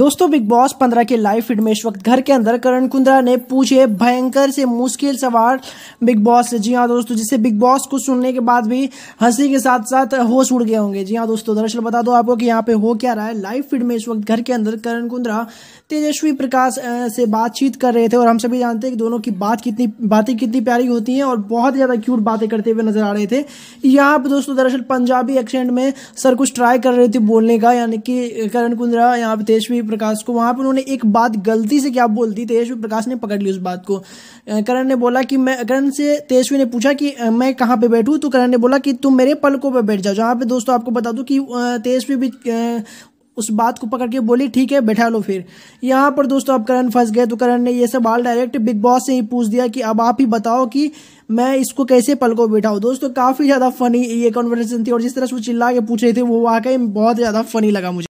दोस्तों big boss पंद्रह के लाइव फीड में इस वक्त घर के अंदर करण कुंद्रा ने पूछे भयंकर से मुश्किल सवाल बिग बॉस से जी हाँ दोस्तों जिसे बिग बॉस को सुनने के बाद भी हंसी के साथ साथ होश उड़ गए होंगे जी हाँ दोस्तों दरअसल बता दो आपको कि यहाँ पे हो क्या रहा है लाइव फीड में इस वक्त घर के अंदर करण कुंद्रा तेजस्वी प्रकाश से बातचीत कर रहे थे और हम सभी जानते हैं कि दोनों की बात कितनी बातें कितनी प्यारी होती हैं और बहुत ज़्यादा क्यूट बातें करते हुए नजर आ रहे थे यहाँ पर दोस्तों दरअसल पंजाबी एक्सेंट में सर कुछ ट्राई कर रहे थे बोलने का यानी कि करण कुंद्रा यहाँ पर तेजस्वी तेजस्वी प्रकाश को वहां पर उन्होंने एक बात गलती से क्या बोल दी तेजस्वी प्रकाश ने पकड़ ली उस बात को करण ने बोला कि मैं करण से तेजस्वी ने पूछा कि मैं कहाँ पे बैठू तो करण ने बोला कि तुम मेरे पलकों पर बैठ जाओ जहां पे दोस्तों आपको बता दू कि तेजस्वी भी उस बात को पकड़ के बोली ठीक है बैठा लो फिर यहाँ पर दोस्तों अब करण फंस गए तो करण ने ये सवाल डायरेक्ट बिग बॉस से ही पूछ दिया कि अब आप ही बताओ कि मैं इसको कैसे पल को बैठाऊँ दोस्तों काफ़ी ज़्यादा फनी ये कॉन्वर्सेशन थी और जिस तरह से वो चिल्ला के पूछ रहे थे वो वाकई बहुत ज़्यादा फनी लगा मुझे